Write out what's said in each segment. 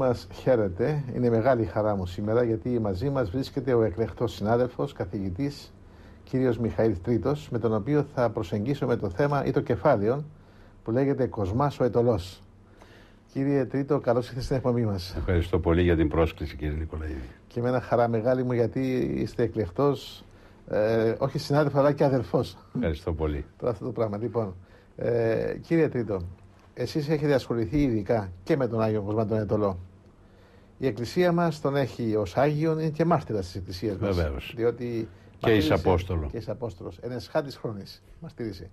μας χαίρετε. Είναι μεγάλη χαρά μου σήμερα γιατί μαζί μας βρίσκεται ο εκλεκτός συνάδελφος, καθηγητής, κύριος Μιχαήλ Τρίτος, με τον οποίο θα προσεγγίσουμε το θέμα ή το κεφάλαιο που λέγεται «Κοσμάς ο Ετωλός». Κύριε Τρίτο, καλώς ήρθατε στην εκπομπή μας. Ευχαριστώ πολύ για την πρόσκληση, κύριε Νικολαίδη. Και με ένα χαρά μεγάλη μου γιατί είστε εκλεκτός, ε, όχι συνάδελφος, αλλά και αδερφό. Ευχαριστώ πολύ. Τώρα αυτό το πράγμα. Λοιπόν, ε, κύριε Τρίτο, εσείς έχετε ασχοληθεί ειδικά και με τον Άγιο Κοσμά τον Ετωλό. Η Εκκλησία μας τον έχει ως Άγιον, είναι και μάρτυρας της Εκκλησίας μας. Βεβαίως. Διότι. Και ει Απόστολο. Και εις Απόστολος. Ένα χάτη χρόνη μας στηρίζει.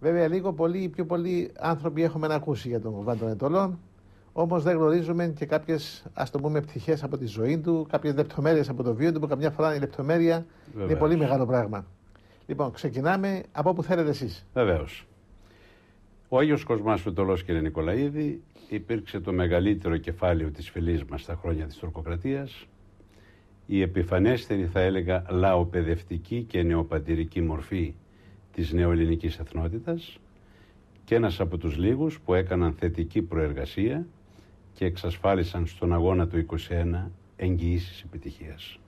Βέβαια, λίγο πολύ, πιο πολλοί άνθρωποι έχουμε να ακούσει για τον Κοβάν των Ετωλών. Όμως δεν γνωρίζουμε και κάποιες, ας το πούμε, πτυχές από τη ζωή του, κάποιες λεπτομέρειες από το βίο του, που καμιά φορά η λεπτομέρεια Βεβαίως. είναι πολύ μεγάλο πράγμα. Λοιπόν, ξεκινάμε από όπου θέλετε εσείς. Βεβαίως. Ο Άγιος Κοσμάς Φετολός, κύριε Νικολαίδη, υπήρξε το μεγαλύτερο κεφάλαιο της φυλής μας στα χρόνια της τουρκοκρατίας, η επιφανέστερη θα έλεγα λαοπαιδευτική και νεοπαντηρική μορφή της νεοελληνικής εθνότητας και ένας από τους λίγους που έκαναν θετική προεργασία και εξασφάλισαν στον αγώνα του 21 εγγυήσεις επιτυχίας.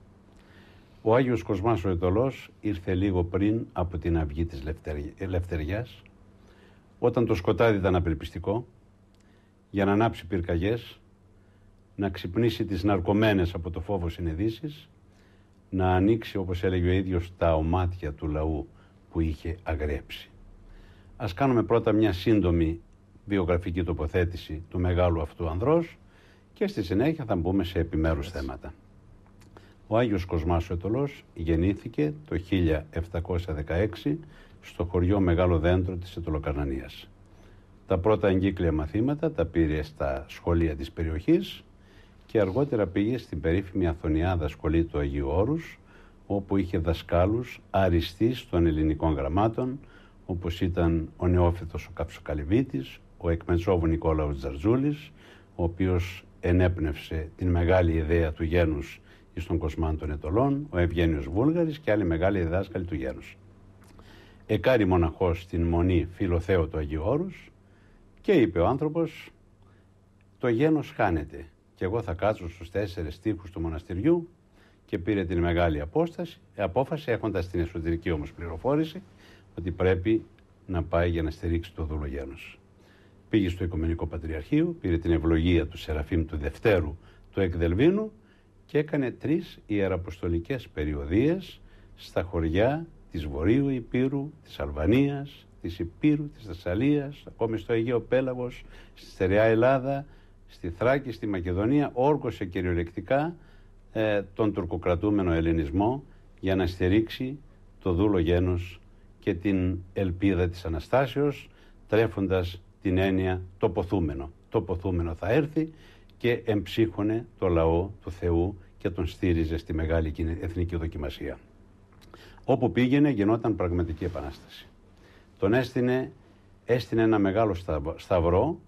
Ο Άγιος Κοσμάς ο Ετωλός ήρθε λίγο πριν από την αυγή της Λευτεριάς, όταν το σκοτάδι ήταν απελπιστικό, για να ανάψει πυρκαγιές, να ξυπνήσει τις ναρκωμένες από το φόβο συνειδήσεις, να ανοίξει, όπως έλεγε ο ίδιος, τα ομάτια του λαού που είχε αγρέψει. Ας κάνουμε πρώτα μια σύντομη βιογραφική τοποθέτηση του μεγάλου αυτού ανδρός και στη συνέχεια θα μπούμε σε επιμέρους θέματα. Ο Άγιος Κοσμάς ο γεννήθηκε το 1716 στο χωριό Μεγάλο Δέντρο της Ετωλοκαρνανίας. Τα πρώτα εγκύκλια μαθήματα τα πήρε στα σχολεία της περιοχής και αργότερα πήγε στην περίφημη Αθωνιάδα Σχολή του Αγίου Όρους όπου είχε δασκάλους αριστείς των ελληνικών γραμμάτων όπως ήταν ο Νεόφυτος ο Καψοκαλυβίτης, ο Εκμετσόβου Νικόλαος Τζαρτζούλης ο οποίος ενέπνευσε την μεγάλη ιδέα του γένους τον Κοσμάν των Ετωλών, ο Ευγένιος Βούλγαρης και άλλοι μεγάλοι δάσκαλοι του γένους. Εκάρι μοναχός στην Μονή Φιλοθέου του Αγίου Όρους, και είπε ο άνθρωπος: το γένος χάνεται και εγώ θα κάτσω στους τέσσερι τείχου του μοναστηριού και πήρε την μεγάλη απόσταση, απόφαση έχοντας την εσωτερική όμως πληροφόρηση ότι πρέπει να πάει για να στηρίξει το δουλογένος. Πήγε στο Οικουμενικό Πατριαρχείο, πήρε την ευλογία του Σεραφείμ του Δευτέρου του Εκδελβίνου και έκανε τρεις ιεραποστολικές περιοδίες στα χωριά της Βορείου Υπήρου, της Αλβανίας. Της Υπήρου, της Θεσσαλίας, ακόμη στο Αιγαίο Πέλαγος, στη Στερεά Ελλάδα, στη Θράκη, στη Μακεδονία, όρκωσε κυριολεκτικά ε, τον τουρκοκρατούμενο ελληνισμό για να στηρίξει το δούλο γένος και την ελπίδα της Αναστάσεως, τρέφοντας την έννοια το ποθούμενο. Το ποθούμενο θα έρθει και εμψύχωνε το λαό του Θεού και τον στήριζε στη μεγάλη εθνική δοκιμασία. Όπου πήγαινε γινόταν πραγματική επανάσταση. Τον έστεινε, έστεινε ένα μεγάλο σταυρό,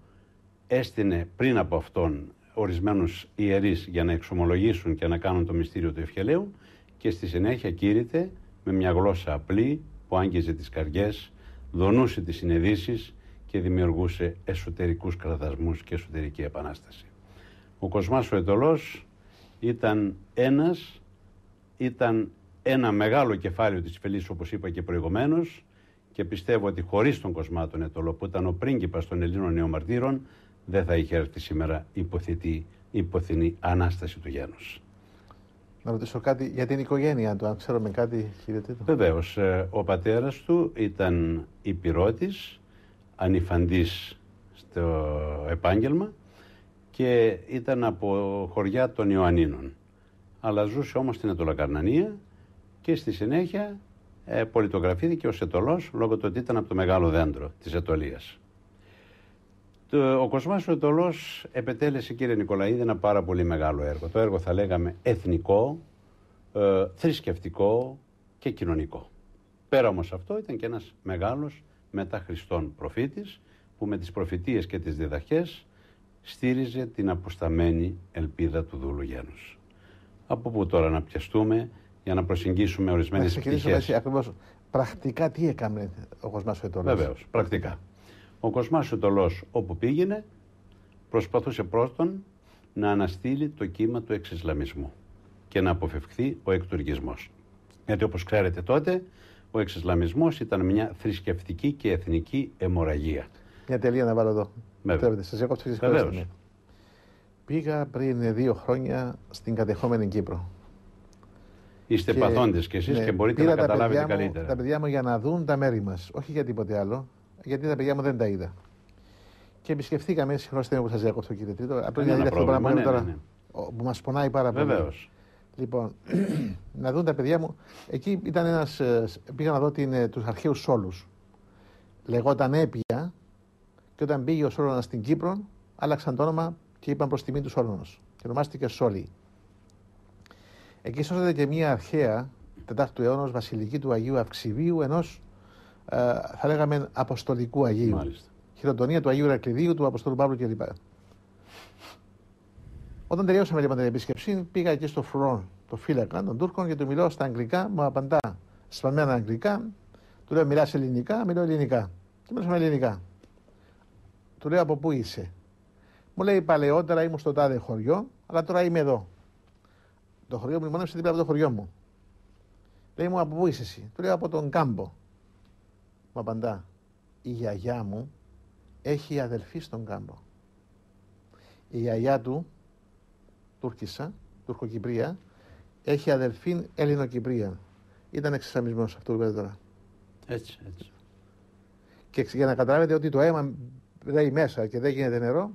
έστεινε πριν από αυτόν ορισμένους ιερείς για να εξομολογήσουν και να κάνουν το μυστήριο του ευχελαίου και στη συνέχεια κήρυτε με μια γλώσσα απλή που άγγιζε τις καρδιές, δονούσε τις συνεδήσεις και δημιουργούσε εσωτερικούς κραδασμούς και εσωτερική επανάσταση. Ο Κοσμάς ο Ετωλός ήταν ένας, ήταν ένα μεγάλο κεφάλαιο της Φελής όπως είπα και προηγουμένως, και πιστεύω ότι χωρίς τον Κοσμάτων Ετόλο, που ήταν ο πρίγκιπας των Ελλήνων νεομαρτύρων δεν θα είχε έρθει σήμερα υποθετή, υποθυνή Ανάσταση του Γένους. Να ρωτήσω κάτι για την οικογένεια του, αν ξέρουμε κάτι κύριε Τίτο. Βεβαίως, ε, ο πατέρας του ήταν υπηρώτης, ανυφαντή στο επάγγελμα και ήταν από χωριά των Ιωαννίνων. Αλλά ζούσε όμως στην ατολακαρνανία και στη συνέχεια ε, πολιτογραφήθηκε ο Σετολός λόγω του ότι ήταν από το μεγάλο δέντρο της Ετωλίας. Ο Κοσμάς ο Ετωλός επετέλεσε κύριε Νικολαίδη ένα πάρα πολύ μεγάλο έργο. Το έργο θα λέγαμε εθνικό, ε, θρησκευτικό και κοινωνικό. Πέρα όμως αυτό ήταν και ένας μεγάλος μετά Χριστόν προφήτης που με τις προφητείες και τις διδαχές στήριζε την αποσταμένη ελπίδα του δούλου γένους. Από που τώρα να πιαστούμε για να προσεγγίσουμε ορισμένες πτυχέ. Ακριβώς. Πρακτικά τι έκανε ο Κοσμάς Φετολό. Βεβαίως, πρακτικά. Ο Κοσμάς Φετολό όπου πήγαινε προσπαθούσε πρώτον να αναστείλει το κύμα του εξισλαμισμού και να αποφευχθεί ο εκτουργισμός. Γιατί όπως ξέρετε τότε, ο εξισλαμισμός ήταν μια θρησκευτική και εθνική αιμορραγία. Μια τελεία να βάλω εδώ. Βέβαια. Σας έχω Πήγα πριν δύο χρόνια στην κατεχόμενη Κύπρο. Είστε και... κι εσείς ναι, και μπορείτε να τα καταλάβετε μου, καλύτερα. Τα παιδιά μου για να δουν τα μέρη μας. Όχι για τίποτε άλλο. Γιατί τα παιδιά μου δεν τα είδα. Και επισκεφθήκαμε, συγχωρέστε με που σα διακόπτω κύριε Τρίτο. Απλά για αυτό το πράγμα ναι, Ναι, ναι. που μας πονάει πάρα πολύ. Βεβαίως. Λοιπόν, να δουν τα παιδιά μου. Εκεί ήταν ένας. Ε, πήγα να δω ε, τους αρχαίους Σόλους. Λεγόταν Έπια και όταν πήγε ο Σόλωνας στην Κύπρο, άλλαξαν το όνομα και είπαν προς τιμή του Σόλωνος. Και ονομάστηκε Σόλι. Εκεί σώζεται και μια αρχαία, 4ου αιώνα, βασιλική του Αγίου Αυξηβίου, ενός ε, θα λέγαμε αποστολικού Αγίου. Μάλιστα. Χειροτονία του Αγίου Ρακλειδίου, του Αποστολού Παύλου κλπ. Όταν τελειώσαμε λοιπόν την επίσκεψη, πήγα εκεί στο φρόν, το φύλακα των Τούρκων και του μιλώ στα αγγλικά, μου απαντά σπαμμένα αγγλικά. Του λέω μιλάς ελληνικά, μιλώ ελληνικά. Και με ελληνικά. Του λέω από πού είσαι. Μου λέει παλαιότερα ήμουν στο τάδε χωριό, αλλά τώρα είμαι εδώ. Το χωριό μου μόνεψε δίπλα από το χωριό μου. Λέει μου από πού είσαι εσύ. Του λέω από τον κάμπο. Μου απαντά. Η γιαγιά μου έχει αδελφή στον κάμπο. Η γιαγιά του, Τούρκισσα, Τουρκοκυπρία, έχει αδελφή Ελληνοκυπρία. Ήταν εξισαμισμένο αυτό που τώρα. Έτσι, εχει αδελφη ελληνοκυπρια ηταν εξισαμισμο αυτο που τωρα ετσι ετσι Και για να καταλάβετε ότι το αίμα ρέει μέσα και δεν γίνεται νερό,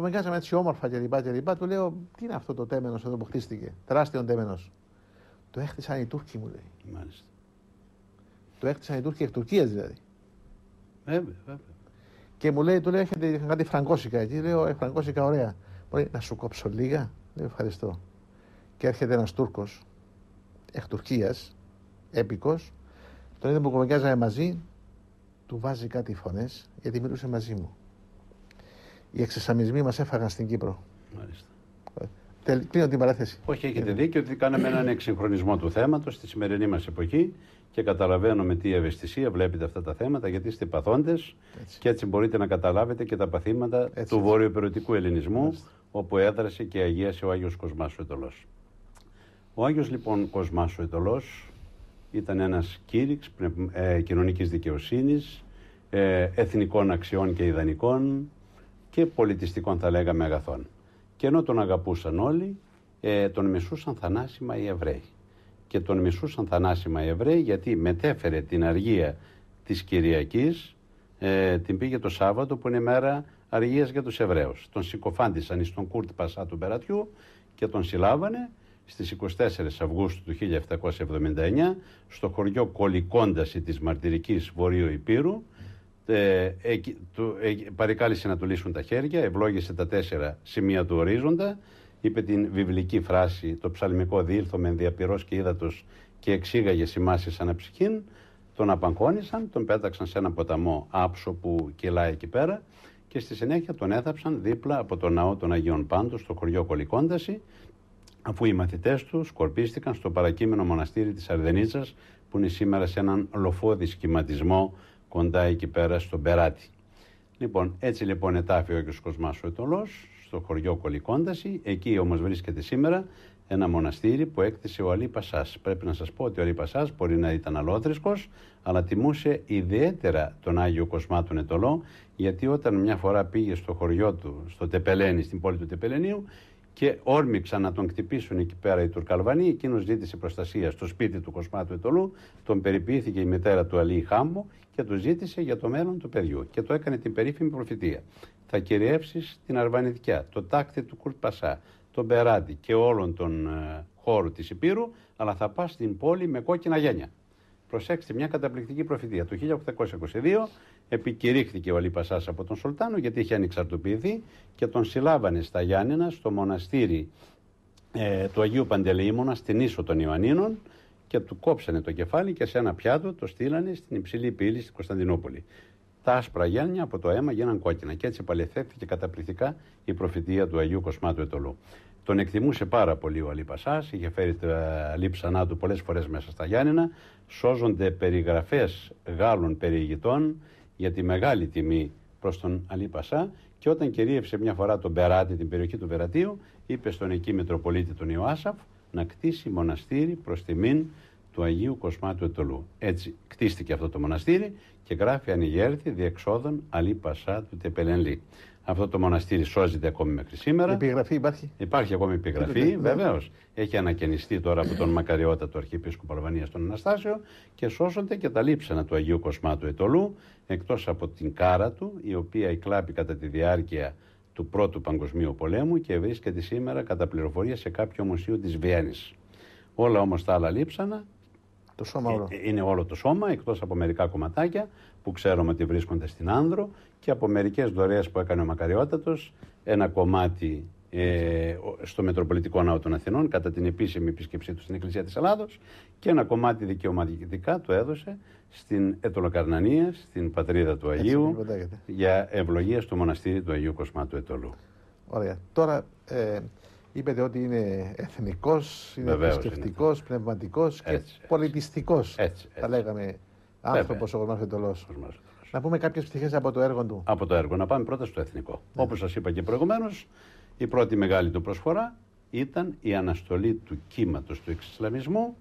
που έτσι όμορφα και λοιπά. Του λέω, τι είναι αυτό το τέμενος εδώ που χτίστηκε. Τεράστιο τέμενος. Το έχτισαν οι Τούρκοι, μου λέει. Μάλιστα. Το έχτισαν οι Τούρκοι εκ Τουρκίας δηλαδή. Και μου λέει, του λέω, έχετε κάτι φραγκόσικα εκεί. Λέω, ε, φραγκόσικα, ωραία. Μπορεί να σου κόψω λίγα. Λέω, ευχαριστώ. Και έρχεται ένας Τούρκος εκ Τουρκίας, έπικος. Τον είδε που κομμικιάζαμε μαζί, του βάζει κάτι φωνές, γιατί μιλούσε μαζί μου οι εξεσαμισμοί μας έφαγαν στην Κύπρο. Μάλιστα. Ε, κλείνω την παράθεση. Όχι, έχετε ε, δίκιο ότι κάναμε έναν εξυγχρονισμό του θέματος στη σημερινή μας εποχή και καταλαβαίνω με τι ευαισθησία βλέπετε αυτά τα θέματα γιατί είστε παθώντε και έτσι μπορείτε να καταλάβετε και τα παθήματα έτσι, του βορειοπερωτικού ελληνισμού όπου έδρασε και αγίασε ο Άγιος Κοσμάς ο Ετωλός. Ο Άγιος λοιπόν Κοσμάς ο Ετωλός ήταν ένας κήρυξ ε, κοινωνικής δικαιοσύνης, ε, εθνικών αξιών και ιδανικών και πολιτιστικών θα λέγαμε αγαθών. Και ενώ τον αγαπούσαν όλοι, ε, τον μισούσαν θανάσιμα οι Εβραίοι. Και τον μισούσαν θανάσιμα οι Εβραίοι γιατί μετέφερε την αργία της Κυριακής, ε, την πήγε το Σάββατο που είναι η μέρα αργίας για τους Εβραίους. Τον συκοφάντησαν στον Κούρτ Πασά του Περατιού και τον συλλάβανε στις 24 Αυγούστου του 1779 στο χωριό Κολικόνταση της Μαρτυρικής Βορείου Υπήρου ε, ε, του, να του λύσουν τα χέρια, ευλόγησε τα τέσσερα σημεία του ορίζοντα, είπε την βιβλική φράση, το ψαλμικό δίλθο με διαπυρός και ύδατος και εξήγαγε σημάσεις αναψυχήν, τον απαγκώνησαν, τον πέταξαν σε ένα ποταμό άψο που κυλάει εκεί πέρα και στη συνέχεια τον έθαψαν δίπλα από το ναό των Αγίων Πάντων στο χωριό Κολικόνταση αφού οι μαθητές του σκορπίστηκαν στο παρακείμενο μοναστήρι της Αρδενίτσας που είναι σήμερα σε έναν λοφόδη σχηματισμό κοντά εκεί πέρα στον Περάτη. Λοιπόν, έτσι λοιπόν ετάφει ο Άγιος Κοσμάς ο Ετωλός, στο χωριό Κολικόνταση, εκεί όμως βρίσκεται σήμερα ένα μοναστήρι που έκτισε ο Αλή Πασάς. Πρέπει να σας πω ότι ο Αλή Πασάς μπορεί να ήταν αλόθρησκος, αλλά τιμούσε ιδιαίτερα τον Άγιο Κοσμά τον Ετωλό, γιατί όταν μια φορά πήγε στο χωριό του, στο Τεπελένη, στην πόλη του Τεπελενίου, και όρμηξαν να τον χτυπήσουν εκεί πέρα οι Τουρκαλβανοί. Εκείνος ζήτησε προστασία στο σπίτι του Κοσμάτου Ετολού. Τον περιποιήθηκε η μητέρα του Αλή Χάμπο και του ζήτησε για το μέλλον του παιδιού. Και το έκανε την περίφημη προφητεία. Θα κυριεύσεις την Αρβανιδιά, το τάκτη του Κουρτ τον Περάντη και όλων των ε, χώρο χώρων της Υπήρου, αλλά θα πας στην πόλη με κόκκινα γένια. Προσέξτε μια καταπληκτική προφητεία. Το 1822 επικηρύχθηκε ο Αλή Πασάς από τον Σολτάνο γιατί είχε ανεξαρτοποιηθεί και τον συλλάβανε στα Γιάννενα στο μοναστήρι ε, του Αγίου Παντελεήμωνα στην ίσο των Ιωαννίνων και του κόψανε το κεφάλι και σε ένα πιάτο το στείλανε στην υψηλή πύλη στην Κωνσταντινούπολη. Τα άσπρα γένια από το αίμα γίναν κόκκινα και έτσι παλαιθέθηκε καταπληκτικά η προφητεία του Αγίου Κοσμάτου Ετολού. Τον εκτιμούσε πάρα πολύ ο Αλή Πασά, είχε φέρει τα λείψανά του πολλές φορές μέσα στα Γιάννηνα, σώζονται περιγραφές Γάλλων περιηγητών, για τη μεγάλη τιμή προς τον Αλή Πασά. Και όταν κυρίευσε μια φορά τον Περάτη, την περιοχή του Περατίου, είπε στον εκεί Μητροπολίτη τον Ιωάσαφ να κτίσει μοναστήρι προς τιμήν του Αγίου Κοσμάτου του Ετωλού. Έτσι κτίστηκε αυτό το μοναστήρι και γράφει ανηγέρθη διεξόδων Αλή Πασά του Τεπελενλή. Αυτό το μοναστήρι σώζεται ακόμη μέχρι σήμερα. Επιγραφή υπάρχει. Υπάρχει ακόμη επιγραφή, ναι. βεβαίως. Έχει ανακαινιστεί τώρα από τον Μακαριώτα του Αρχιεπίσκοπο Αλβανία τον Αναστάσιο και σώζονται και τα λείψανα του Αγίου Κοσμάτου Ετολού, εκτός από την κάρα του, η οποία εκλάπει κατά τη διάρκεια του Πρώτου Παγκοσμίου Πολέμου και βρίσκεται σήμερα κατά πληροφορία σε κάποιο μουσείο της Βιέννης. Όλα όμως τα άλλα λείψανα το σώμα όλο. Ε, ε, είναι όλο το σώμα, εκτός από μερικά κομματάκια που ξέρουμε ότι βρίσκονται στην άνδρο και από μερικές δωρεές που έκανε ο Μακαριότατος, ένα κομμάτι ε, στο Μετροπολιτικό Ναό των Αθηνών κατά την επίσημη επίσκεψή του στην Εκκλησία της Ελλάδος και ένα κομμάτι δικαιωματικά το έδωσε στην Ετωλοκαρνανία, στην πατρίδα του Αγίου λοιπόν, για ευλογία στο μοναστήρι του Αγίου Κοσμάτου Ετωλού. Ωραία. Τώρα ε, είπετε ότι είναι εθνικός, είναι θρησκευτικό, πνευματικός και πολιτιστικό, θα λέγαμε άνθρωπος ο Κοσμάτου Ετωλό. Να πούμε κάποιες πτυχές από το έργο του. Από το έργο. Να πάμε πρώτα στο εθνικό. Ναι. Όπως σας είπα και προηγουμένως, η πρώτη μεγάλη του προσφορά ήταν η αναστολή του κύματος του εξισλαμισμού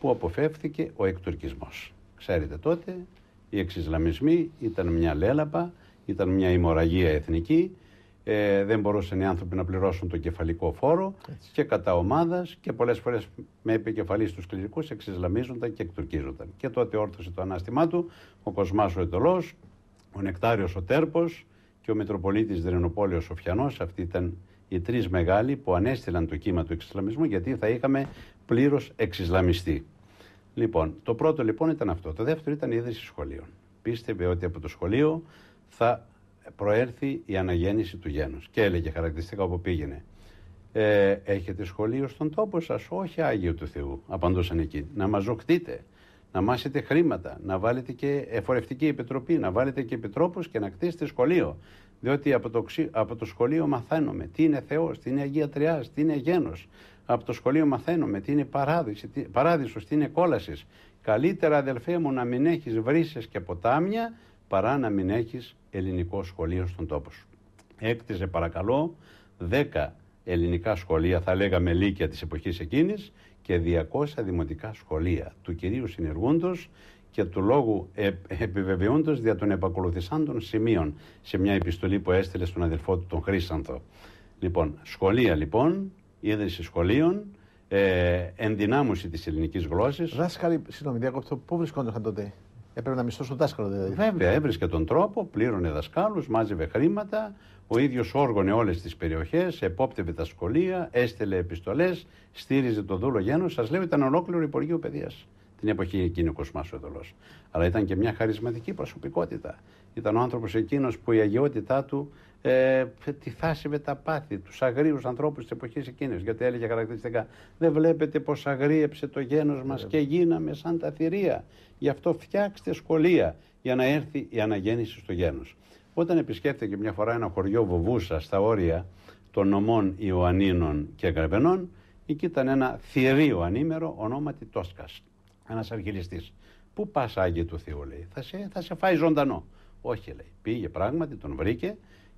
που αποφεύθηκε ο εκτουρκισμό. Ξέρετε τότε, οι εξισλαμισμοί ήταν μια λέλαπα, ήταν μια ημορραγία εθνική ε, δεν μπορούσαν οι άνθρωποι να πληρώσουν τον κεφαλικό φόρο και κατά ομάδας και πολλές φορές με επικεφαλής τους κληρικούς εξισλαμίζονταν και εκτουρκίζονταν. Και τότε όρθωσε το ανάστημά του ο Κοσμάς ο Ετολό, ο Νεκτάριος ο Τέρπος και ο Μητροπολίτης Δρενοπόλιο ο Φιανός. Αυτοί ήταν οι τρεις μεγάλοι που ανέστηλαν το κύμα του εξισλαμισμού γιατί θα είχαμε πλήρως εξισλαμιστεί. Λοιπόν, το πρώτο λοιπόν ήταν αυτό. Το δεύτερο ήταν η ίδρυση σχολείων. Πίστευε ότι από το σχολείο θα προέρθει η αναγέννηση του γένους. Και έλεγε χαρακτηριστικά όπου πήγαινε. Ε, έχετε σχολείο στον τόπο σας, όχι Άγιο του Θεού, απαντούσαν εκεί. Να μαζοκτείτε, να μάσετε χρήματα, να βάλετε και εφορευτική επιτροπή, να βάλετε και επιτρόπους και να κτίσετε σχολείο. Διότι από το, από το σχολείο μαθαίνουμε τι είναι Θεός, τι είναι Αγία Τριάς, τι είναι γένος. Από το σχολείο μαθαίνουμε τι είναι παράδεισος, τι, παράδεισος, τι είναι κόλασης. Καλύτερα αδελφέ μου να μην έχεις βρύσες και ποτάμια παρά να μην έχεις ελληνικό σχολείο στον τόπο σου. Έκτιζε παρακαλώ 10 ελληνικά σχολεία, θα λέγαμε λύκεια της εποχής εκείνης και 200 δημοτικά σχολεία του κυρίου συνεργούντος και του λόγου ε, επιβεβαιούντος δια των επακολουθησάντων σημείων σε μια επιστολή που έστειλε στον αδελφό του τον Χρήσανθο. Λοιπόν, σχολεία λοιπόν, ίδρυση σχολείων, ε, ενδυνάμωση της ελληνικής γλώσσας. Δάσκαλοι, συγγνώμη, διακόπτω, πού βρισκόντουσαν τότε. Έπρεπε να μισθώσει τον δάσκαλο, δηλαδή. Βέβαια, έβρισκε τον τρόπο, πλήρωνε δασκάλους, μάζευε χρήματα. Ο ίδιος όργωνε όλες τις περιοχές, επόπτευε τα σχολεία, έστελε επιστολές, στήριζε τον δούλο γένο. Σας λέω, ήταν ολόκληρο Υπουργείο Παιδείας την εποχή εκείνη ο Κοσμάς Εδωλό. Αλλά ήταν και μια χαρισματική προσωπικότητα. Ήταν ο άνθρωπος εκείνος που η αγιότητά του ε, τη φάση με τα πάθη, τους αγρίους ανθρώπους της εποχής εκείνης. Γιατί έλεγε χαρακτηριστικά, Δεν βλέπετε πως αγρίεψε το γένος μας ναι, και γίναμε σαν τα θηρία. Γι' αυτό φτιάξτε σχολεία για να έρθει η αναγέννηση στο γένος. Όταν επισκέφθηκε μια φορά ένα χωριό Βοβούσα στα όρια των νομών Ιωαννίνων και Γκρεβενών εκεί ήταν ένα θηρίο ανήμερο ονόματι Τόσκας. Ένας αρχιλιστή. Πού πας, Άγιε του Θεού, λέει. Θα σε, θα σε φάει ζωντανό. Όχι, λέει. Πήγε πράγματι, τον βρήκε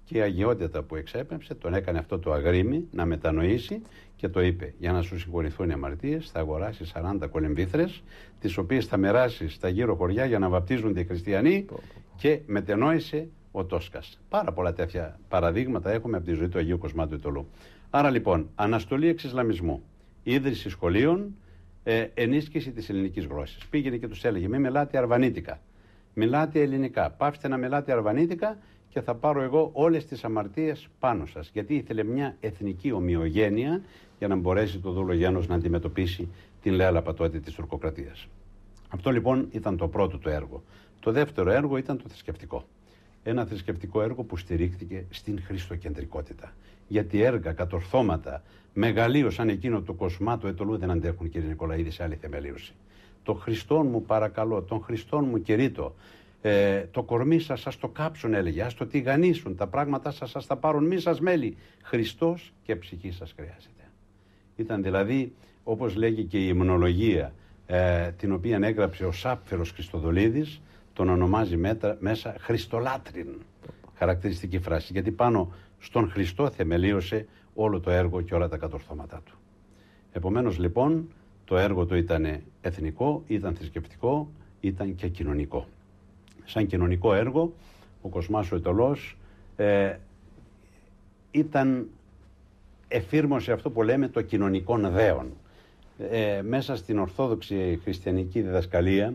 και η αγιότητα που εξέπεμψε τον έκανε αυτό το αγρίμι να μετανοήσει και το είπε για να σου συγχωρηθούν οι αμαρτίες θα αγοράσει 40 κολεμβήθρες τις οποίες θα μεράσει στα γύρω χωριά για να βαπτίζονται οι χριστιανοί και μετενόησε ο Τόσκας. Πάρα πολλά τέτοια παραδείγματα έχουμε από τη ζωή του Αγίου Κοσμάτου Ιτωλού. Άρα λοιπόν, αναστολή εξισλαμισμού, ίδρυση σχολείων, ε, ενίσχυση της ελληνικής γλώσσας. Πήγαινε και τους έλεγε, μην μιλάτε αρβανίτικα, μιλάτε ελληνικά, Πάφτε να μιλάτε αρβανίτικα και θα πάρω εγώ όλες τις αμαρτίες πάνω σας. Γιατί ήθελε μια εθνική ομοιογένεια για να μπορέσει το δούλο Γιάννος να αντιμετωπίσει την λέλαπα τότε της τουρκοκρατίας. Αυτό λοιπόν ήταν το πρώτο του έργο. Το δεύτερο έργο ήταν το θρησκευτικό. Ένα θρησκευτικό έργο που στηρίχθηκε στην χριστοκεντρικότητα. Γιατί έργα, κατορθώματα, μεγαλείω σαν εκείνο το κοσμά του ετολού δεν αντέχουν κύριε Νικολαίδη σε άλλη θεμελίωση. Το Χριστόν μου παρακαλώ, τον Χριστόν μου κηρύττω. Ε, το κορμί σας σας το κάψουν έλεγε, ας το τηγανίσουν, τα πράγματα σας σας τα πάρουν, μη σας μέλη. Χριστός και ψυχή σας χρειάζεται. Ήταν δηλαδή, όπως λέγει και η υμνολογία, ε, την οποία έγραψε ο Σάπφερος Χριστοδολίδης, τον ονομάζει μέτρα, μέσα Χριστολάτριν, χαρακτηριστική φράση, γιατί πάνω στον Χριστό θεμελίωσε όλο το έργο και όλα τα κατορθώματά του. Επομένως λοιπόν, το έργο του ήταν εθνικό, ήταν θρησκευτικό, ήταν και κοινωνικό σαν κοινωνικό έργο, ο Κοσμάς ο ετολός ε, ήταν εφήρμοσε αυτό που λέμε το κοινωνικών δέων. Ε, μέσα στην ορθόδοξη χριστιανική διδασκαλία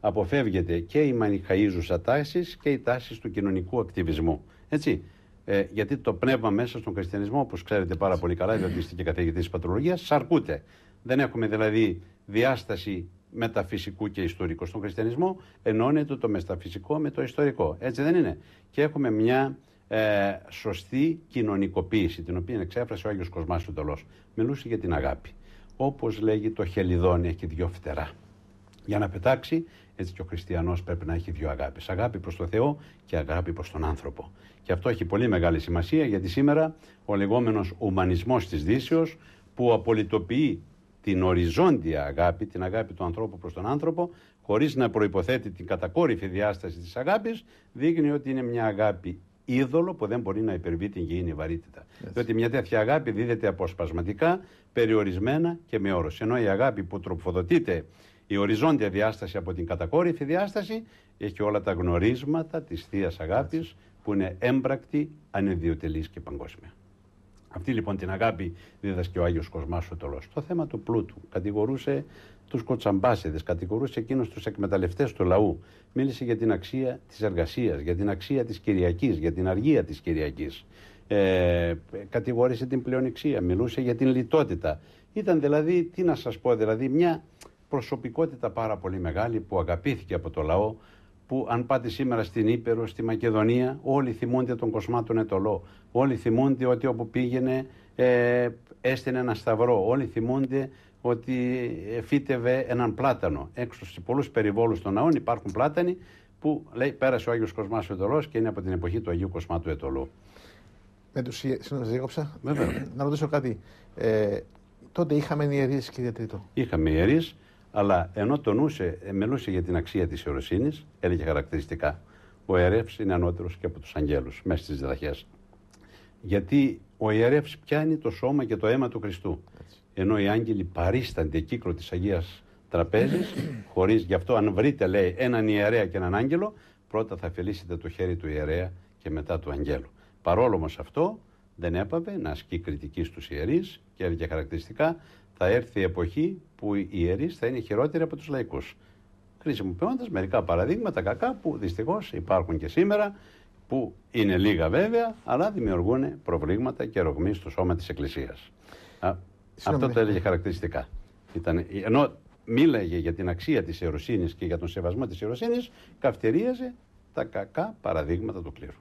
αποφεύγεται και η μανιχαΐζουσα τάσεις και οι τάσεις του κοινωνικού ακτιβισμού. Έτσι, ε, γιατί το πνεύμα μέσα στον χριστιανισμό, όπως ξέρετε πάρα πολύ καλά, διότι είστε και της πατρολογίας, σαρκούται. Δεν έχουμε δηλαδή διάσταση μεταφυσικού και ιστορικού. Στον χριστιανισμό ενώνεται το μεταφυσικό με το ιστορικό. Έτσι δεν είναι. Και έχουμε μια ε, σωστή κοινωνικοποίηση, την οποία εξέφρασε ο Άγιος Κοσμάς Λουταλός. Μιλούσε για την αγάπη. Όπως λέγει το χελιδόνι έχει δυο φτερά. Για να πετάξει, έτσι και ο χριστιανός πρέπει να έχει δύο αγάπες. Αγάπη προς τον Θεό και αγάπη προς τον άνθρωπο. Και αυτό έχει πολύ μεγάλη σημασία γιατί σήμερα ο λεγόμενος ουμανισμός της Δύσεως που απολυτοποιεί την οριζόντια αγάπη, την αγάπη του ανθρώπου προς τον άνθρωπο, χωρίς να προϋποθέτει την κατακόρυφη διάσταση της αγάπης, δείχνει ότι είναι μια αγάπη είδωλο που δεν μπορεί να υπερβεί την γηίνη βαρύτητα. Έτσι. Διότι μια τέτοια αγάπη δίδεται αποσπασματικά, περιορισμένα και με όρος. Ενώ η αγάπη που τροφοδοτείται η οριζόντια διάσταση από την κατακόρυφη διάσταση έχει όλα τα γνωρίσματα της θεία αγάπης που είναι έμπρακτη, ανεδιοτελής και παγκόσμια. Αυτή λοιπόν την αγάπη δίδασκε ο Άγιος Κοσμάς ο Τολός. Το θέμα του πλούτου κατηγορούσε τους κότσαμπάσιδε, κατηγορούσε εκείνους τους εκμεταλλευτές του λαού. Μίλησε για την αξία της εργασίας, για την αξία της Κυριακής, για την αργία της Κυριακής. Ε, κατηγόρησε την πλεονεξία, μιλούσε για την λιτότητα. Ήταν δηλαδή, τι να σας πω, δηλαδή μια προσωπικότητα πάρα πολύ μεγάλη που αγαπήθηκε από το λαό, που αν πάτε σήμερα στην Ήπειρο, στη Μακεδονία, όλοι θυμούνται τον Κοσμά τον Ετωλό. Όλοι θυμούνται ότι όπου πήγαινε ε, έστεινε ένα σταυρό. Όλοι θυμούνται ότι ε, φύτευε έναν πλάτανο. Έξω σε πολλούς περιβόλους των ναών υπάρχουν πλάτανοι που λέει πέρασε ο Άγιος Κοσμάς ο Ετωλός και είναι από την εποχή του Αγίου Κοσμά του Ετωλού. Με τους διέκοψα. Να ρωτήσω κάτι. Ε, τότε είχαμε ιερείς κύριε Τρίτο. Είχαμε ιερείς. Αλλά ενώ τονούσε, ε, μιλούσε για την αξία της ιεροσύνη, έλεγε χαρακτηριστικά. Ο ιερεύς είναι ανώτερος και από τους αγγέλους, μέσα στις δραχές. Γιατί ο ιερεύς πιάνει το σώμα και το αίμα του Χριστού. Ενώ οι άγγελοι παρίστανται κύκλο της Αγίας Τραπέζης, χωρίς γι' αυτό, αν βρείτε, λέει, έναν ιερέα και έναν άγγελο, πρώτα θα φιλήσετε το χέρι του ιερέα και μετά του αγγέλου. Παρόλο όμως αυτό, δεν έπαβε να ασκεί κριτική στους ιερείς και έλεγε χαρακτηριστικά θα έρθει η εποχή που οι ιερείς θα είναι χειρότεροι από τους λαϊκούς. Χρησιμοποιώντας μερικά παραδείγματα κακά που δυστυχώς υπάρχουν και σήμερα, που είναι λίγα βέβαια, αλλά δημιουργούν προβλήματα και ρογμή στο σώμα της Εκκλησίας. αυτό το έλεγε χαρακτηριστικά. Ήταν, ενώ μίλαγε για την αξία της ιεροσύνης και για τον σεβασμό της ιεροσύνης, καυτερίαζε τα κακά παραδείγματα του κλήρου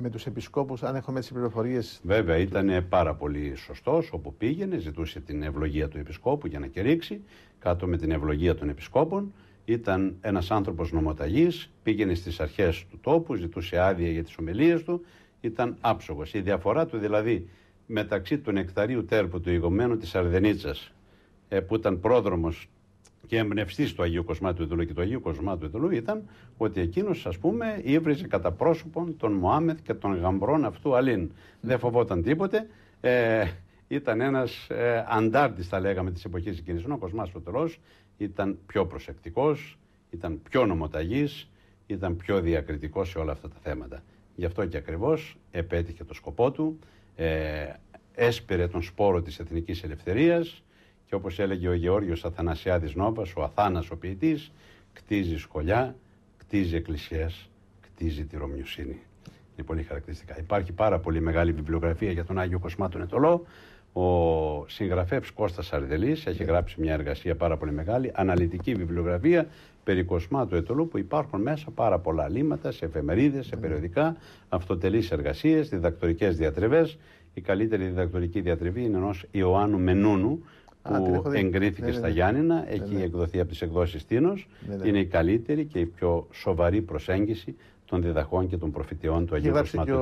με τους επισκόπους, αν έχουμε έτσι πληροφορίες. Βέβαια, ήταν πάρα πολύ σωστός όπου πήγαινε, ζητούσε την ευλογία του επισκόπου για να κηρύξει, κάτω με την ευλογία των επισκόπων. Ήταν ένας άνθρωπος νομοταγής, πήγαινε στις αρχές του τόπου, ζητούσε άδεια για τις ομιλίες του, ήταν άψογος. Η διαφορά του δηλαδή μεταξύ του νεκταρίου τέρπου του ηγωμένου της Αρδενίτσας, ε, που ήταν πρόδρομος και εμπνευστής του Αγίου Κοσμάτου Ιδουλού και του Αγίου Κοσμάτου Ιδουλού ήταν ότι εκείνος, ας πούμε, ύβριζε κατά πρόσωπον τον Μωάμεθ και τον γαμπρόν αυτού Αλήν. Δεν φοβόταν τίποτε. Ε, ήταν ένας ε, αντάρτης, θα λέγαμε, της εποχής εκείνης. Ο Κοσμάς Φωτρό ήταν πιο προσεκτικός, ήταν πιο νομοταγής, ήταν πιο διακριτικός σε όλα αυτά τα θέματα. Γι' αυτό και ακριβώς επέτυχε το σκοπό του, ε, έσπηρε τον σπόρο της εθνικής ελευθερίας και όπως έλεγε ο Γεώργιος Αθανασιάδης Νόβας, ο Αθάνας ο ποιητής, κτίζει σχολιά, κτίζει εκκλησίες, κτίζει τη Ρωμιουσίνη. Είναι πολύ χαρακτηριστικά. Υπάρχει πάρα πολύ μεγάλη βιβλιογραφία για τον Άγιο Κοσμά τον Ετωλό. Ο συγγραφέα Κώστας Αρδελής έχει γράψει μια εργασία πάρα πολύ μεγάλη, αναλυτική βιβλιογραφία περί Κοσμά του Ετωλού που υπάρχουν μέσα πάρα πολλά λίμματα σε εφημερίδες, σε περιοδικά, αυτοτελείς εργασίες, διδακτορικές διατριβές. Η καλύτερη διδακτορική διατριβή είναι ενός Ιωάννου Μενούνου, που Α, εγκρίθηκε ναι, στα ναι, ναι, Γιάννηνα, ναι, έχει ναι. εκδοθεί από τις εκδόσεις Τίνος, είναι η καλύτερη και η πιο σοβαρή προσέγγιση των διδαχών και των προφητιών του Αγίου Κοσμάτου.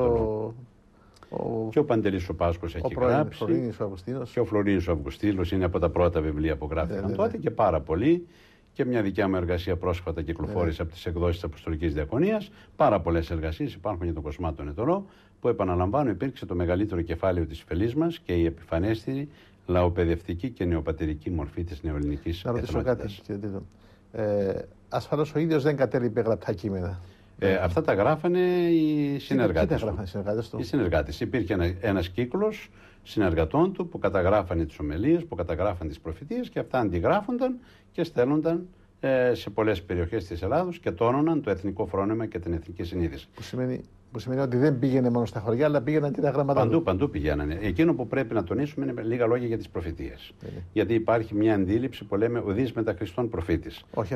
Ο... Και ο Παντελής ο Πάσκο έχει ο γράψει. Ο και ο Φλωρίνη ο Αυγουστίνος είναι από τα πρώτα βιβλία που γράφτηκαν τότε και πάρα πολύ Και μια δικιά μου εργασία πρόσφατα κυκλοφόρησε από τις εκδόσεις της Αποστολικής Διακονίας. Πάρα πολλές εργασίες υπάρχουν για τον Κοσμάτο Νετορό, που επαναλαμβάνω υπήρξε το μεγαλύτερο κεφάλαιο της φελής μας και η επιφανέστηρη λαοπαιδευτική και νεοπατηρική μορφή της νεοελληνικής εθνότητα. Να ρωτήσω κάτι, Ε, Ασφαλώς ο ίδιος δεν κατέληπε γραπτά κείμενα. Ε, αυτά τα γράφανε οι συνεργάτε συνεργάτες του. Οι συνεργάτες. Υπήρχε ένα κύκλος συνεργατών του που καταγράφανε τις ομιλίες, που καταγράφανε τις προφητείες και αυτά αντιγράφονταν και στέλνονταν ε, σε πολλές περιοχές της Ελλάδος και τόνωναν το εθνικό φρόνημα και την εθνική συνείδηση. Που σημαίνει που σημαίνει ότι δεν πήγαινε μόνο στα χωριά, αλλά πήγαιναν και τα γράμματα. Παντού, παντού πηγαίνανε. Εκείνο που πρέπει να τονίσουμε είναι λίγα λόγια για τις προφητείες. Ναι. Γιατί υπάρχει μια αντίληψη που λέμε ο Δή μετά Χριστόν προφήτης.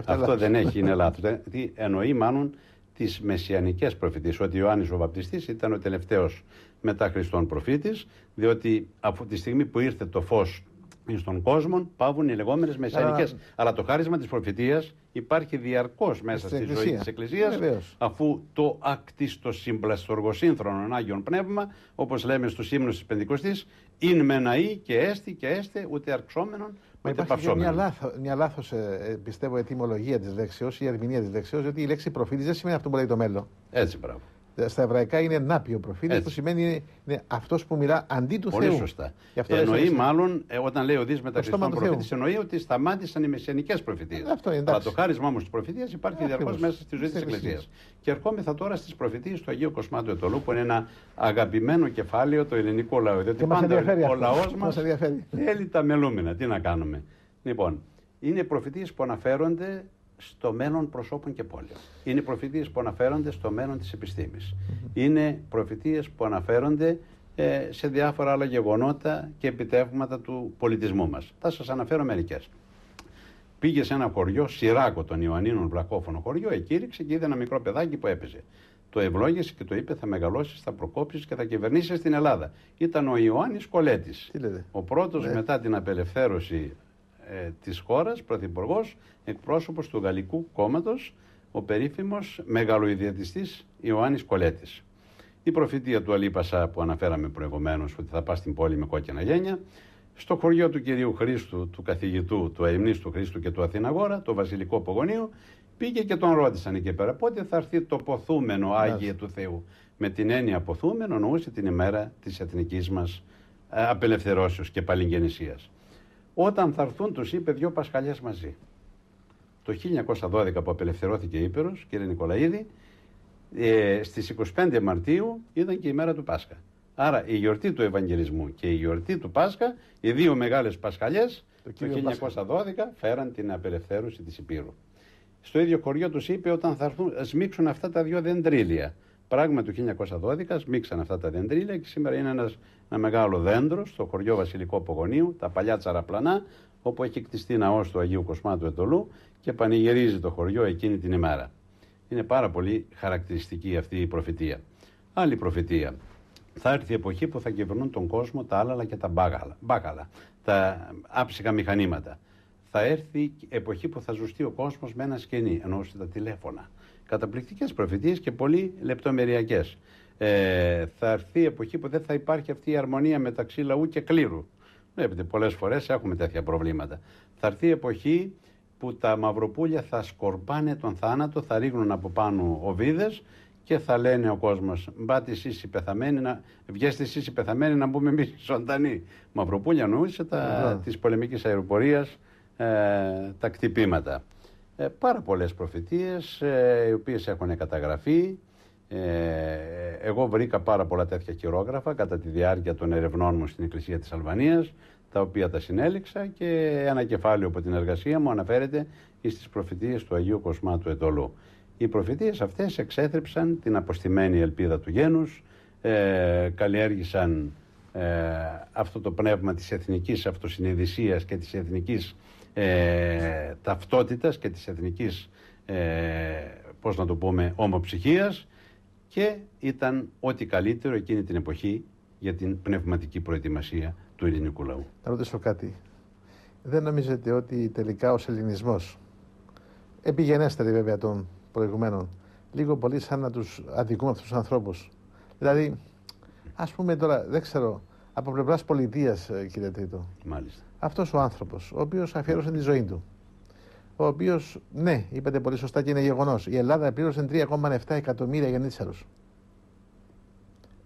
Αυτό δεν έχει, είναι λάθος. Ε, εννοεί μάλλον τις μεσιανικές προφητείες. Ότι ο Ιωάννης ο Βαπτιστής ήταν ο τελευταίος μετά Χριστόν προφήτης, διότι από τη στιγμή που ήρθε το φως στον κόσμο πάβουν οι λεγόμενες μεσανικές. Αλλά... το χάρισμα της Προφητείας υπάρχει διαρκώς μέσα στη ζωή της Εκκλησίας, αφού το ακτίστο συμπλαστοργοσύνθρονον Άγιον Πνεύμα όπως λέμε στους ύμνους της Πεντηκοστής είναι με ναή και έστι και έστε ούτε αρξόμενον Μα υπάρχει μια, λάθο, μια λάθος, ε, ε, πιστεύω, ετοιμολογία της λέξεως ή ερμηνεία της λέξεως, διότι η λέξη προφήτης δεν σημαίνει αυτό που λέει το μέλλον. Έτσι, μπράβο. Ε, στα εβραϊκά είναι νάπιο προφήτη, που σημαίνει είναι, είναι αυτός που μιλά αντί του Πολύ Θεού. Πολύ σωστά. εννοεί, μάλλον, ε, όταν λέει ο Δή των προφήτη, εννοεί ότι σταμάτησαν οι μεσιανικέ προφητείες. Αυτό είναι. Αλλά το χάρισμα όμως της προφητείας υπάρχει διαρκώς μέσα στη ζωή της Εκκλησίας. Και ερχόμεθα τώρα στις προφητείες του Αγίου Κοσμάτου Ετωλού, που είναι ένα αγαπημένο κεφάλαιο του ελληνικού λαού. Διότι πάντα ο λαός μας θέλει τα μελούμενα. Τι να κάνουμε. Λοιπόν, είναι προφητείες που αναφέρονται στο μέλλον προσώπων και πόλεων. Είναι προφητείες που αναφέρονται στο μέλλον της επιστήμης. Είναι προφητείες που αναφέρονται ε, σε διάφορα άλλα γεγονότα και επιτεύγματα του πολιτισμού μας. Θα σας αναφέρω μερικές. Πήγε σε ένα χωριό, Σιράκο των Ιωαννίνων, βλακόφωνο χωριό, εκήρυξε και είδε ένα μικρό παιδάκι που έπαιζε. Το ευλόγησε και το είπε: Θα μεγαλώσεις, θα προκόψεις και θα κυβερνήσεις στην Ελλάδα. Ήταν ο Ιωάννης Κολέτης. Ο πρώτος ναι. μετά την απελευθέρωση ε, της χώρας, πρωθυπουργός, εκπρόσωπος του Γαλλικού κόμματος, ο περίφημος μεγαλοειδιατιστής Ιωάννης Κολέτης. Η προφητεία του Αλίπασα που αναφέραμε προηγουμένως ότι θα πά στην πόλη με κόκκινα γένια, στο χωριό του κυρίου Χρήστου, του καθηγητού, του του Χρήστου και του Αθηναγόρα, το βασιλικό απογονείο, πήγε και τον ρώτησαν εκεί πέρα πότε θα έρθει το ποθούμενο Άγιε του Θεού. Με την έννοια ποθούμενο νοούσε την ημέρα της εθνικής μας ε, απελευθερώσεως και παλιγενησία. Όταν θα έρθουν, τους είπε δύο Πασχαλιές μαζί. Το 1912 που απελευθερώθηκε η Ήπειρος, κύριε Νικολαίδη, ε, στις 25 Μαρτίου ήταν και η μέρα του Πάσχα. Άρα η γιορτή του Ευαγγελισμού και η γιορτή του Πάσχα, οι δύο μεγάλες Πασχαλιές, το, το 1912 φέραν την απελευθέρωση της Ήπειρου. Στο ίδιο χωριό τους είπε όταν θα έρθουν, σμίξουν αυτά τα δύο δεντρίλια. Πράγμα του 1912 μίξαν αυτά τα δεντρίλια και σήμερα είναι ένας, ένα μεγάλο δέντρο στο χωριό Βασιλικό Πογονίου, τα παλιά τσαραπλανά, όπου έχει κτιστεί ναός του Αγίου Κοσμάτου Ετολού και πανηγυρίζει το χωριό εκείνη την ημέρα. Είναι πάρα πολύ χαρακτηριστική αυτή η προφητεία. Άλλη προφητεία. Θα έρθει η εποχή που θα κυβερνούν τον κόσμο τα άλαλα και τα μπάκαλα, τα άψυχα μηχανήματα. Θα έρθει η εποχή που θα ζουστεί ο κόσμος με ένα σκηνή, ενώ τα τηλέφωνα. Καταπληκτικές προφητείες και πολύ λεπτομεριακές. Ε, θα έρθει η εποχή που δεν θα υπάρχει αυτή η αρμονία μεταξύ λαού και κλήρου. Βλέπετε, ε, πολλές φορές έχουμε τέτοια προβλήματα. Θα έρθει η εποχή που τα μαυροπούλια θα σκορπάνε τον θάνατο, θα ρίχνουν από πάνω οβίδες και θα λένε ο κόσμος: Μπάτε εσεί οι πεθαμένοι, να... οι πεθαμένοι να μπούμε εμείς ζωντανοί. Μαυροπούλια νοούσε τα... τη πολεμική αεροπορία ε, τα κτυπήματα. Ε, πάρα πολλές προφητείες ε, οι οποίες έχουν καταγραφεί. Ε, εγώ βρήκα πάρα πολλά τέτοια χειρόγραφα κατά τη διάρκεια των ερευνών μου στην Εκκλησία της Αλβανίας τα οποία τα συνέλεξα και ένα κεφάλαιο από την εργασία μου αναφέρεται τις προφητείες του Αγίου Κοσμάτου του Οι προφητείες αυτές εξέθρεψαν την αποστημένη ελπίδα του γένους, ε, καλλιέργησαν ε, αυτό το πνεύμα της εθνικής αυτοσυνειδησίας και της εθνικής ε, ταυτότητας και της εθνικής, ε, πώς να το πούμε, ομοψυχίας και ήταν ό,τι καλύτερο εκείνη την εποχή για την πνευματική προετοιμασία του ελληνικού λαού. Να ρωτήσω κάτι. Δεν νομίζετε ότι τελικά ο ελληνισμός, επιγενέστερη βέβαια των προηγουμένων, λίγο πολύ σαν να τους αδικούμε αυτούς τους ανθρώπους. Δηλαδή, ας πούμε τώρα, δεν ξέρω, από πλευράς πολιτείας, ε, κύριε Τρίτο. Μάλιστα αυτός ο άνθρωπος, ο οποίος αφιέρωσε τη ζωή του. Ο οποίος, ναι, είπατε πολύ σωστά και είναι γεγονός, η Ελλάδα πλήρωσε 3,7 εκατομμύρια γεννήτσαρου.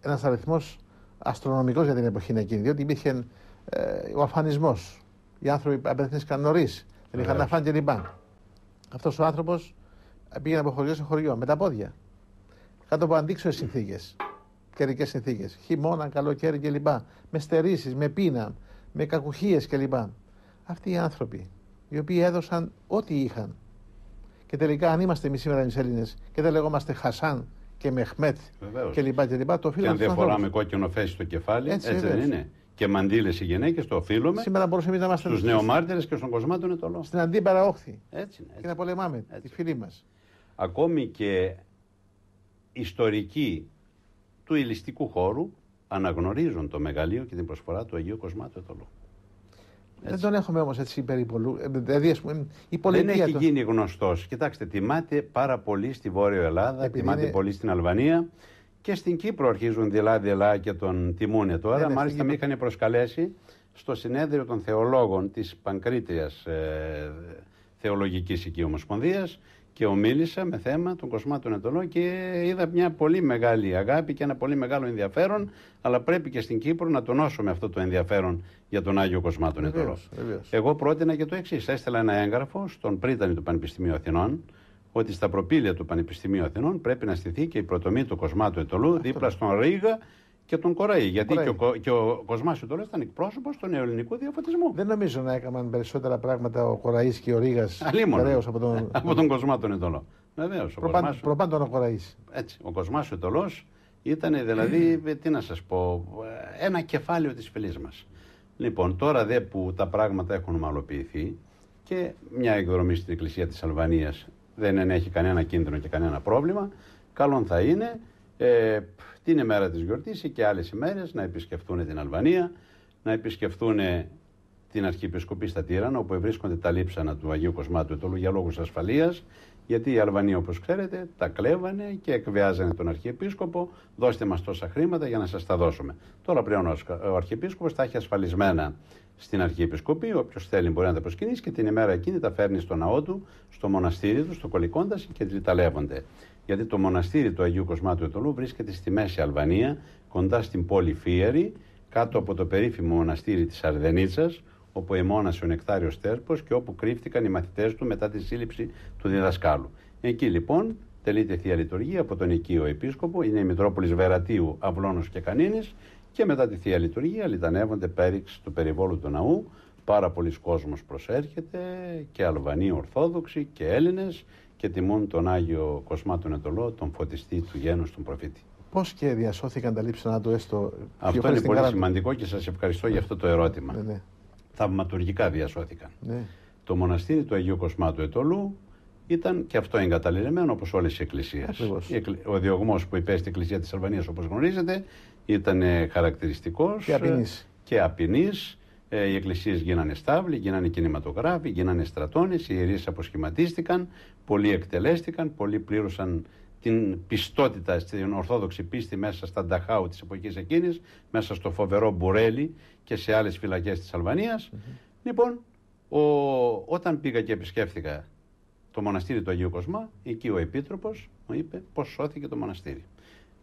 Ένας αριθμός αστρονομικός για την εποχή εκείνη, διότι υπήρχε ε, ο αφανισμός. Οι άνθρωποι απευθύνθηκαν νωρίς, δεν είχαν να φάνε κλπ. Αυτός ο άνθρωπος πήγαινε από χωριό σε χωριό με τα πόδια. Κάτω από αντίξωες συνθήκες. Καιρικές συνθήκες. Χειμώνα, καλοκαίρι κλπ. Με στερήσεις, με πείνα, με κακουχίες κλπ. Αυτοί οι άνθρωποι οι οποίοι έδωσαν ό,τι είχαν και τελικά αν είμαστε εμείς σήμερα οι Έλληνες και δεν λεγόμαστε Χασάν και Μεχμέτ και και Και αν δεν φοράμε κόκκινο φέση στο κεφάλι, έτσι, δεν είναι. Και μαντήλες οι γυναίκες, το οφείλουμε. Σήμερα μπορούσαμε να είμαστε στους νεομάρτυρες και στον κοσμάτων το λόγο. Στην αντίπαρα όχθη. Έτσι, έτσι. Και να πολεμάμε τη φίλη μας. Ακόμη και ιστορική του ηλιστικού χώρου αναγνωρίζουν το μεγαλείο και την προσφορά του Αγίου Κοσμάτου Ετωλού. Δεν τον έχουμε όμως έτσι πολλού, ε, Δηλαδή, ας πούμε, η Δεν έχει γίνει γνωστός. Κοιτάξτε, τιμάται πάρα πολύ στη Βόρεια Ελλάδα, Επειδή τιμάται είναι... πολύ στην Αλβανία και στην Κύπρο αρχίζουν δειλά-δειλά και τον τιμούνε τώρα. Ναι, ναι, Μάλιστα, με είχαν προσκαλέσει στο συνέδριο των θεολόγων της Πανκρίτρια ε, Θεολογικής και ομίλησα με θέμα τον Κοσμά τον και είδα μια πολύ μεγάλη αγάπη και ένα πολύ μεγάλο ενδιαφέρον αλλά πρέπει και στην Κύπρο να τονώσουμε αυτό το ενδιαφέρον για τον Άγιο Κοσμά τον Εγώ πρότεινα και το εξής. έστειλα ένα έγγραφο στον πρίτανη του Πανεπιστημίου Αθηνών ότι στα προπήλαια του Πανεπιστημίου Αθηνών πρέπει να στηθεί και η προτομή του Κοσμάτου Ετωλού δίπλα στον Ρίγα και τον Κοραή. Γιατί Κοραή. και ο, ο τώρα ήταν εκπρόσωπος του νεοελληνικού διαφωτισμού. Δεν νομίζω να έκαναν περισσότερα πράγματα ο Κοραή και ο Ρήγας από τον. από τον Κοσμά τον Ετωλό. Βεβαίως. προπάντων ο Κοραή. Έτσι. Ο Κοσμάσιο Ετωλός ήταν δηλαδή, ε, τι να σας πω, ε, ένα κεφάλαιο της φυλής μας. Λοιπόν, τώρα δε που τα πράγματα έχουν ομαλοποιηθεί και μια εκδρομή στην Εκκλησία της Αλβανίας δεν έχει κανένα κίνδυνο και κανένα πρόβλημα, καλό θα είναι. Ε, την ημέρα της γιορτής ή και άλλες ημέρες να επισκεφτούν την Αλβανία, να επισκεφτούν την Αρχιεπισκοπή στα Τύρανα, όπου βρίσκονται τα λείψανα του Αγίου Κοσμάτου Ετωλού για λόγους ασφαλείας, γιατί οι Αλβανοί, όπως ξέρετε, τα κλέβανε και εκβιάζανε τον Αρχιεπίσκοπο, δώστε μας τόσα χρήματα για να σας τα δώσουμε. Τώρα πλέον ο Αρχιεπίσκοπος τα έχει ασφαλισμένα στην Αρχιεπισκοπή, όποιος θέλει μπορεί να τα προσκυνήσει και την ημέρα εκείνη τα φέρνει στο ναό του, στο μοναστήρι του, στο Κολικόνταση και τριταλεύονται γιατί το μοναστήρι του Αγίου Κοσμάτου Ετωλού βρίσκεται στη Μέση Αλβανία, κοντά στην πόλη Φίερη, κάτω από το περίφημο μοναστήρι της Αρδενίτσας, όπου εμόνασε ο Νεκτάριος Τέρπος και όπου κρύφτηκαν οι μαθητές του μετά τη σύλληψη του διδασκάλου. Εκεί λοιπόν τελείται Θεία Λειτουργία από τον οικείο επίσκοπο, είναι η Μητρόπολης Βερατίου, Αυλώνος και Κανίνης και μετά τη Θεία Λειτουργία λιτανεύονται πέριξ του περιβόλου του ναού, πάρα πολλοί κόσμος προσέρχεται και Αλβανοί Ορθόδοξοι και Έλληνες και τιμούν τον Άγιο Κοσμά τον Ετωλό, τον φωτιστή του γένους, τον προφήτη. Πώς και διασώθηκαν τα λήψη του έστω. Αυτό είναι πολύ σημαντικό και σας ευχαριστώ για αυτό το ερώτημα. Ναι, ναι. Θαυματουργικά διασώθηκαν. Ναι. Το μοναστήρι του Αγίου Κοσμάτου Ετωλού ήταν και αυτό εγκαταλειμμένο, όπως όλες οι εκκλησίες. Ο διωγμός που υπέστη η Εκκλησία της Αλβανίας, όπως γνωρίζετε, ήταν χαρακτηριστικός και απεινής ε, οι εκκλησίες γίνανε στάβλοι, γίνανε κινηματογράφοι, γίνανε στρατώνες, οι ιερείς αποσχηματίστηκαν, πολλοί εκτελέστηκαν, πολλοί πλήρωσαν την πιστότητα στην ορθόδοξη πίστη μέσα στα Νταχάου της εποχής εκείνης, μέσα στο φοβερό Μπουρέλι και σε άλλες φυλακές της αλβανιας mm Λοιπόν, ο, όταν πήγα και επισκέφθηκα το μοναστήρι του Αγίου Κοσμά, εκεί ο Επίτροπος μου είπε πώς σώθηκε το μοναστήρι.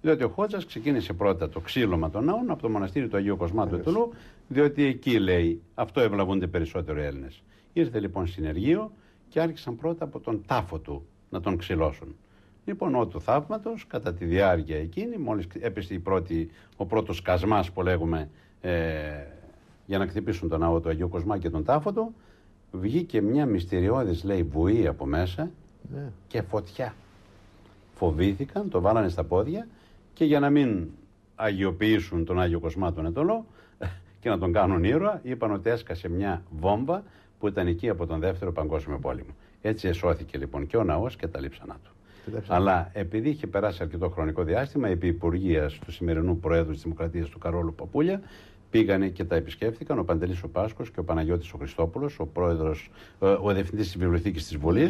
Διότι ο Χότζα ξεκίνησε πρώτα το ξύλωμα των ναών από το μοναστήρι του Αγίου Κοσμάτου του διότι εκεί λέει αυτό ευλαβούνται περισσότερο οι Έλληνες. Ήρθε λοιπόν συνεργείο και άρχισαν πρώτα από τον τάφο του να τον ξυλώσουν. Λοιπόν, ο του θαύματος, κατά τη διάρκεια εκείνη, μόλις έπεσε η ο πρώτος κασμάς που λέγουμε ε, για να χτυπήσουν τον ναό του Αγίου Κοσμά και τον τάφο του, βγήκε μια μυστηριώδης λέει βουή από μέσα ναι. και φωτιά. Φοβήθηκαν, το βάλανε στα πόδια και για να μην αγιοποιήσουν τον Άγιο Κοσμά τον Ετωλό και να τον κάνουν ήρωα, είπαν ότι έσκασε μια βόμβα που ήταν εκεί από τον Δεύτερο Παγκόσμιο Πόλεμο. Έτσι εσώθηκε λοιπόν και ο ναός και τα λείψανά του. Αλλά επειδή είχε περάσει αρκετό χρονικό διάστημα, επί Υπουργεία του σημερινού Προέδρου της Δημοκρατίας του Καρόλου Παπούλια, πήγανε και τα επισκέφθηκαν ο Παντελής ο Πάσκος και ο Παναγιώτης ο Χριστόπουλος, ο, πρόεδρος, ε, ο διευθυντής της Βιβλιοθήκης της Βουλής,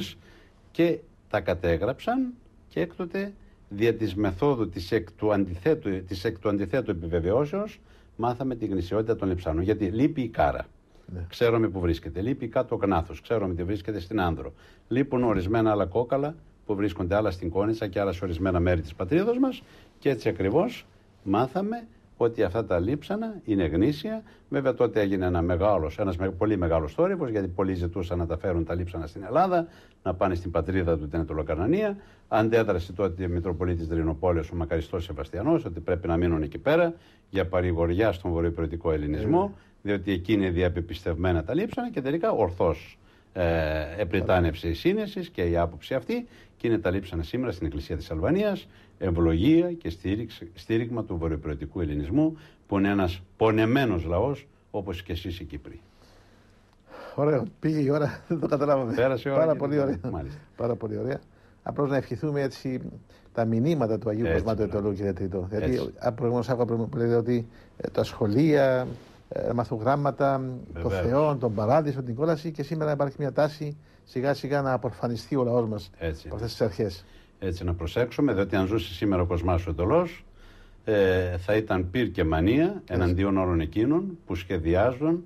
και τα κατέγραψαν και έκτοτε δια της μεθόδου της εκ του αντιθέτου, της εκ του αντιθέτου επιβεβαιώσεως μάθαμε την γνησιότητα των λεψάνων. Γιατί λείπει η κάρα. Ναι. Ξέρουμε που βρίσκεται. Λείπει κάτω γνάθος. Ξέρουμε ότι βρίσκεται στην άνδρο. Λείπουν ορισμένα άλλα κόκαλα που βρίσκονται άλλα στην Κόνησα και άλλα σε ορισμένα μέρη της πατρίδα μας. Και έτσι ακριβώς μάθαμε ότι αυτά τα λείψανα είναι γνήσια. Βέβαια τότε έγινε ένα μεγάλος, ένας πολύ μεγάλος θόρυβος, γιατί πολλοί ζητούσαν να τα φέρουν τα λείψανα στην Ελλάδα, να πάνε στην πατρίδα του την Ετωλοκαρνανία. Αντέδρασε τότε η Μητροπολίτης Δρυνοπόλεως ο Μακαριστός Σεβαστιανός ότι πρέπει να μείνουν εκεί πέρα για παρηγοριά στον βορειοπροητικό ελληνισμό ε. διότι εκεί είναι διαπεπιστευμένα τα λείψανα και τελικά ορθώς ε, επριτάνευσε η σύνεση και η άποψη αυτή και είναι τα λείψανα σήμερα στην Εκκλησία της Αλβανίας ευλογία και στήριγμα του βορειοπροετικού ελληνισμού που είναι ένας πονεμένος λαός όπως και εσείς οι Κύπροι. Ωραίο. Πήγε η ώρα, δεν το καταλάβαμε. Πέρασε η ώρα. Πάρα πολύ ωραία. Μάλιστα. Πάρα πολύ ωραία. Απλώς να ευχηθούμε έτσι τα μηνύματα του Αγίου Ετωλού κύριε Τρίτο. Γιατί προηγουμένως άκουγα που λέτε ότι ε, τα σχολεία, ε, μαθογράμματα, το Θεό, τον Παράδεισο, την κόλαση και σήμερα υπάρχει μια τάση σιγά σιγά να απορφανιστεί ο λαός μας από αυτές τις αρχές έτσι να προσέξουμε, διότι αν ζούσε σήμερα ο Κοσμάς ο εντολό, ε, θα ήταν πυρ και μανία εναντίον όλων εκείνων που σχεδιάζουν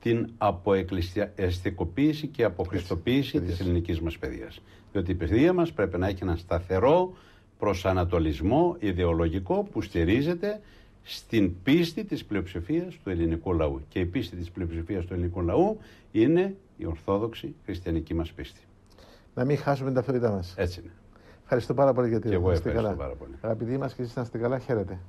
την αποεκκλησιαστικοποίηση και αποχριστοποίηση τη ελληνικής μας παιδείας. Διότι η παιδεία μας πρέπει να έχει ένα σταθερό προσανατολισμό ιδεολογικό που στηρίζεται στην πίστη της πλειοψηφίας του ελληνικού λαού. Και η πίστη της πλειοψηφίας του ελληνικού λαού είναι η ορθόδοξη χριστιανική μας πίστη. Να μην χάσουμε την ταυτότητά μας. Έτσι είναι. Ευχαριστώ πάρα πολύ για την Και εγώ ευχαριστώ καλά. πάρα πολύ. Αγαπητοί μας και εσείς να είστε καλά, χαίρετε.